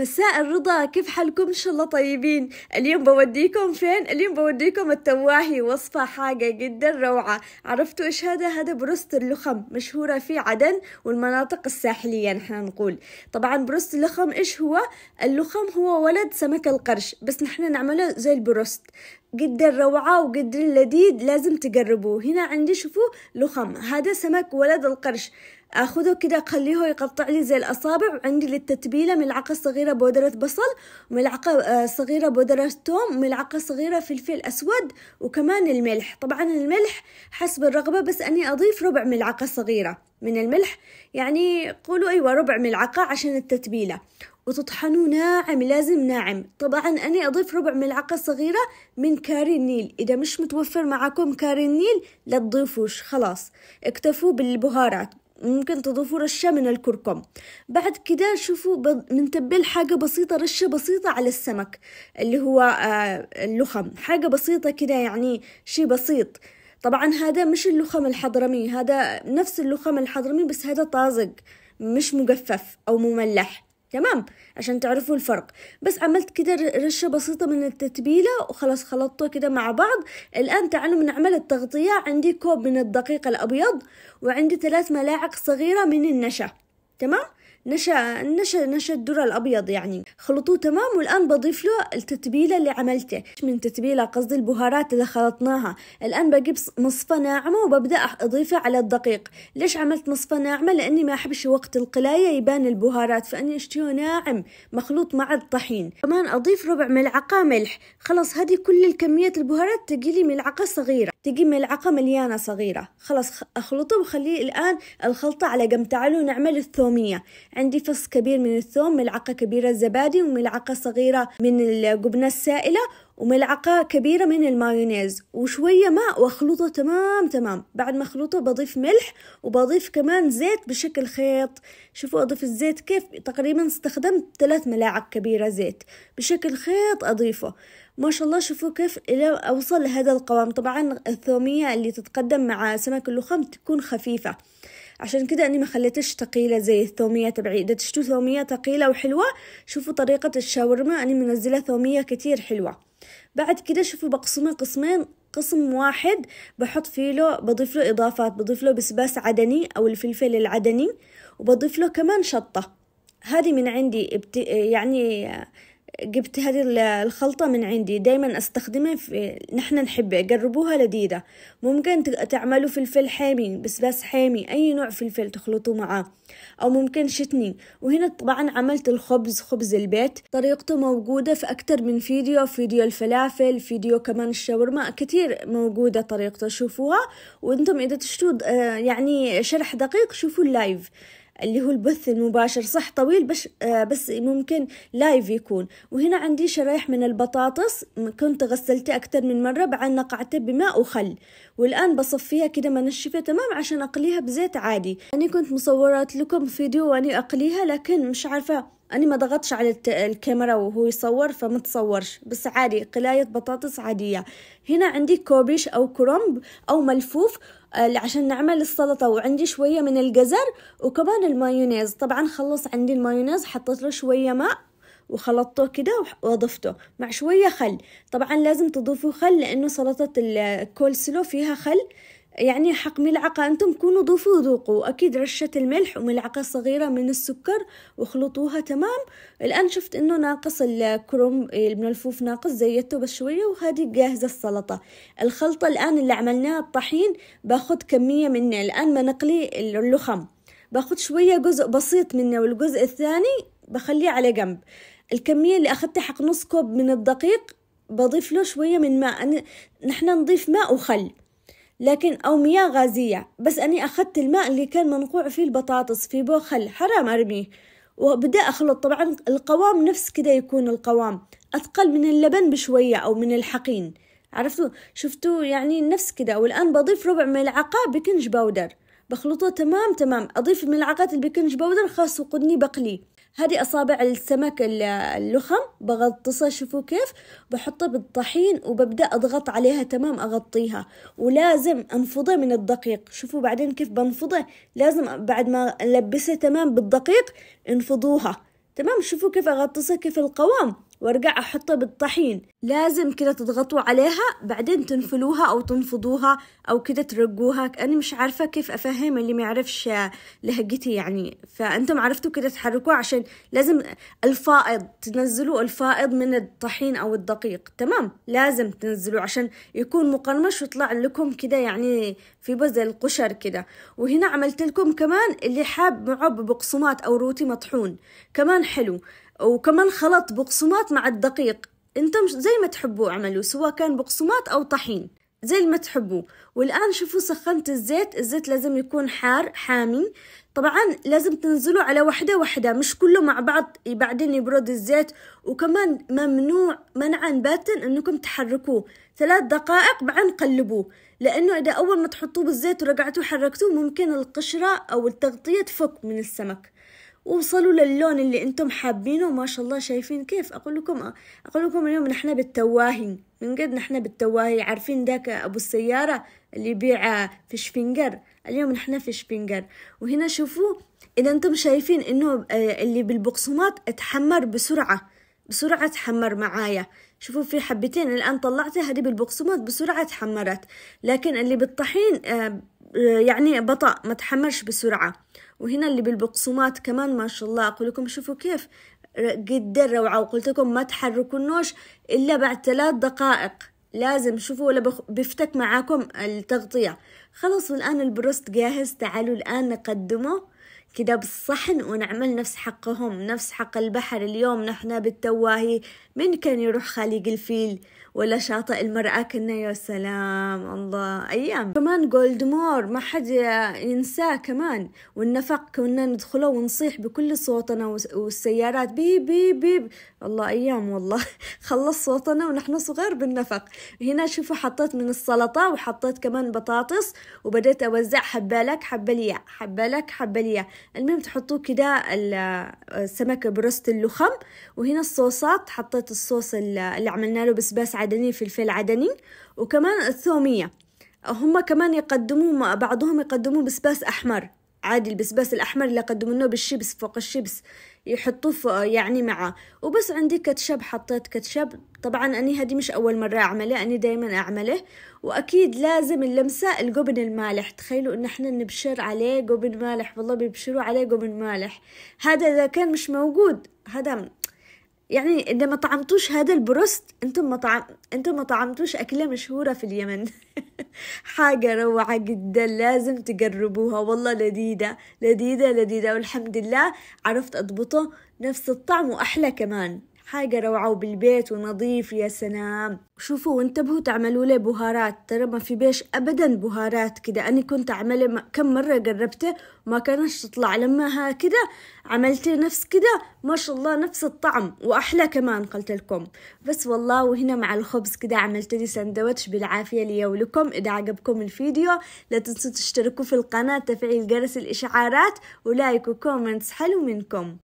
مساء الرضا كيف حالكم ان شاء الله طيبين اليوم بوديكم فين اليوم بوديكم التواهي وصفة حاجة جدا روعة عرفتوا ايش هذا هذا بروست اللخم مشهورة في عدن والمناطق الساحلية نحن نقول طبعا بروست اللخم ايش هو اللخم هو ولد سمك القرش بس نحن نعمله زي البروست قد الروعة وقد اللذيذ لازم تقربوه هنا عندي شوفوا لخم هذا سمك ولد القرش اخذه كده اخليه يقطع لي زي الاصابع وعندي للتتبيله ملعقه صغيره بودره بصل ملعقه آه، صغيره بودره ثوم ملعقه صغيره فلفل اسود وكمان الملح طبعا الملح حسب الرغبه بس اني اضيف ربع ملعقه صغيره من الملح يعني قولوا ايوه ربع ملعقه عشان التتبيله وتطحنوه ناعم لازم ناعم طبعا أنا أضيف ربع ملعقة صغيرة من كاري النيل إذا مش متوفر معكم كاري النيل لا تضيفوش خلاص اكتفوا بالبهارات ممكن تضيفوا رشة من الكركم بعد كده شوفوا بنتبل حاجة بسيطة رشة بسيطة على السمك اللي هو آه، اللخم حاجة بسيطة كده يعني شي بسيط طبعا هذا مش اللخم الحضرمي هذا نفس اللخم الحضرمي بس هذا طازج مش مجفف أو مملح تمام عشان تعرفوا الفرق بس عملت كده رشة بسيطة من التتبيلة وخلاص خلطته كده مع بعض الآن تعالوا بنعمل التغطية عندي كوب من الدقيق الأبيض وعندي ثلاث ملاعق صغيرة من النشا تمام نشا نشا نشا الذرة الأبيض يعني خلطوه تمام والآن بضيف له التتبيلة اللي عملته من تتبيلة قصدي البهارات اللي خلطناها الآن بجيب مصفى ناعمة وببدأ اضيفه على الدقيق ليش عملت مصفى ناعمة لأني ما أحبش وقت القلاية يبان البهارات فأني أشتهيه ناعم مخلوط مع الطحين كمان أضيف ربع ملعقة ملح خلاص هذه كل الكميات البهارات تجيلي ملعقة صغيرة تجي ملعقة مليانة صغيرة خلاص أخلطه وخليه الآن الخلطة على جم تعالوا نعمل الثومية عندي فص كبير من الثوم ملعقة كبيرة زبادي وملعقة صغيرة من الجبنة السائلة وملعقة كبيرة من المايونيز وشوية ماء وأخلطه تمام تمام بعد ما أخلطه بضيف ملح وبضيف كمان زيت بشكل خيط شوفوا أضيف الزيت كيف تقريبا استخدمت ثلاث ملاعق كبيرة زيت بشكل خيط أضيفه ما شاء الله شوفوا كيف إلى أوصل لهذا القوام طبعا الثومية اللي تتقدم مع سمك اللخام تكون خفيفة عشان كده أني ما خليتش تقيلة زي الثومية تبعي إذا تشتوا ثومية تقيلة وحلوة شوفوا طريقة الشاورما أني منزلة ثومية كتير حلوة بعد كده شوفوا بقسمه قسمين قسم واحد بحط فيه له بضيف له إضافات بضيف له بسباس عدني أو الفلفل العدني وبضيف له كمان شطة هذه من عندي يعني جبت هذه الخلطة من عندي دايما استخدمها في نحن نحبها جربوها لذيذة ممكن تعملوا فلفل حامي بس حامي أي نوع فلفل تخلطوا معاه أو ممكن شتني وهنا طبعا عملت الخبز خبز البيت طريقته موجودة في أكتر من فيديو فيديو الفلافل فيديو كمان الشاورما كتير موجودة طريقته شوفوها وانتم إذا تشتوا آه، يعني شرح دقيق شوفوا اللايف اللي هو البث المباشر صح طويل بس, آه، بس ممكن لايف يكون وهنا عندي شرايح من البطاطس كنت غسلتها أكثر من مرة بعد نقعتها بماء وخل والآن بصفيها كده منشفة تمام عشان أقليها بزيت عادي أنا كنت مصورات لكم فيديو وأني أقليها لكن مش عارفة أنا ما ضغطش على الكاميرا وهو يصور فما تصورش بس عادي قلاية بطاطس عادية هنا عندي كوبيش أو كرومب أو ملفوف عشان نعمل السلطة وعندي شوية من الجزر وكمان المايونيز طبعا خلص عندي المايونيز حطيت له شوية ماء وخلطته كده وضفته مع شوية خل طبعا لازم تضيفوا خل لأنه سلطة الكول سلو فيها خل يعني حق ملعقة أنتم كونوا ضفوا ذوقوا أكيد رشة الملح وملعقة صغيرة من السكر وخلطوها تمام الآن شفت أنه ناقص من الملفوف ناقص زيته بس شوية وهذه جاهزة السلطة الخلطة الآن اللي عملناها الطحين باخد كمية منه الآن ما نقلي اللخم باخد شوية جزء بسيط منه والجزء الثاني بخليه على جنب الكمية اللي أخدتها حق نص كوب من الدقيق بضيف له شوية من ماء نحن نضيف ماء وخل لكن أو مياه غازية بس أني أخذت الماء اللي كان منقوع فيه البطاطس في بوخل حرام أرميه وبدأ أخلط طبعا القوام نفس كده يكون القوام أثقل من اللبن بشوية أو من الحقين عرفتوا شفتوا يعني نفس كده والآن بضيف ربع ملعقة بيكنج باودر بخلطه تمام تمام أضيف ملعقات البيكنج باودر خاص وقدني بقلي هذه أصابع السمك اللخم بغطسها شوفوا كيف بحطها بالطحين وببدأ أضغط عليها تمام أغطيها ولازم أنفضه من الدقيق شوفوا بعدين كيف بنفضه لازم بعد ما ألبسه تمام بالدقيق انفضوها تمام شوفوا كيف أغطسها كيف القوام وارجع احطه بالطحين لازم كده تضغطوا عليها بعدين تنفلوها او تنفضوها او كده ترقوها انا مش عارفه كيف افهم اللي ما يعرفش لهجتي يعني فانتم عرفتوا كده تحركوها عشان لازم الفائض تنزلوا الفائض من الطحين او الدقيق تمام لازم تنزلوا عشان يكون مقرمش ويطلع لكم كده يعني في بزل القشر كده وهنا عملت لكم كمان اللي حاب معب بقسماط او روتي مطحون كمان حلو وكمان خلط بقسماط مع الدقيق انتم زي ما تحبوا اعملوا سواء كان بقسماط او طحين زي ما تحبوا والآن شوفوا سخنت الزيت الزيت لازم يكون حار حامي طبعا لازم تنزلوا على وحدة وحدة مش كله مع بعض بعدين يبرد الزيت وكمان ممنوع منعا باتا انكم تحركوه ثلاث دقائق بعدين قلبوه لانه اذا اول ما تحطوه بالزيت ورقعتوه حركتوه ممكن القشرة او التغطية تفك من السمك وصلوا للون اللي انتم حابينه ما شاء الله شايفين كيف اقول لكم اقول لكم اليوم نحن بالتواهي من قد نحن بالتواهي عارفين ذاك ابو السياره اللي يبيع في شفنجر اليوم نحن في شفنجر وهنا شوفوا اذا انتم شايفين انه آه، اللي بالبقسومات اتحمر بسرعه بسرعة تحمر معايا شوفوا في حبتين الآن طلعتها هذه بالبقسومات بسرعة تحمرت لكن اللي بالطحين آه، آه، يعني بطأ ما تحمرش بسرعة وهنا اللي بالبقسومات كمان ما شاء الله أقول لكم شوفوا كيف جدا روعة وقلت لكم ما تحركوا النوش إلا بعد ثلاث دقائق لازم شوفوا ولا بفتك معاكم التغطية خلاص الآن البروست جاهز تعالوا الآن نقدمه كده بالصحن ونعمل نفس حقهم نفس حق البحر اليوم نحن بالتواهي من كان يروح خالق الفيل ولا شاطئ المرأة كنا يا سلام الله أيام كمان جولد مور ما حد ينساه كمان والنفق كنا ندخله ونصيح بكل صوتنا والسيارات بيب بيب بيب الله أيام والله خلص صوتنا ونحن صغار بالنفق هنا شوفوا حطيت من السلطة وحطيت كمان بطاطس وبدأت أوزع حبة لك حبة ليا حبة لك حبة ليا المهم تحطوه كده السمك بروست اللخم وهنا الصوصات حطيت الصوص اللي عملنا له بسباس في الفيل عدني وكمان الثومية هم كمان يقدموا بعضهم يقدموا بسباس أحمر عادي البسباس الأحمر اللي يقدمونه بالشيبس فوق الشيبس يحطوه يعني معاه وبس عندي كاتشب حطيت كاتشب طبعا أني هذه مش أول مرة أعمله أني دايما أعمله وأكيد لازم اللمسة الجبن المالح تخيلوا إن إحنا نبشر عليه جبن مالح والله بيبشروا عليه جبن مالح هذا إذا كان مش موجود هذا يعني اذا ما طعمتوش هذا البروست انتم ما طعم انتم ما طعمتوش اكله مشهوره في اليمن حاجه روعه جدا لازم تجربوها والله لذيذه لذيذه لذيذه والحمد لله عرفت اضبطه نفس الطعم واحلى كمان حاجة روعة وبالبيت ونظيف يا سلام شوفوا وانتبهوا تعملوا لي بهارات ترى ما في بيش أبدا بهارات كده أنا كنت أعمله كم مرة قربته ما كانش تطلع لما كده عملت نفس كده ما شاء الله نفس الطعم وأحلى كمان قلت لكم بس والله وهنا مع الخبز كده عملت لي سندوتش بالعافية لي ولكم إذا عجبكم الفيديو لا تنسوا تشتركوا في القناة تفعيل جرس الإشعارات ولايك وكومنتس حلو منكم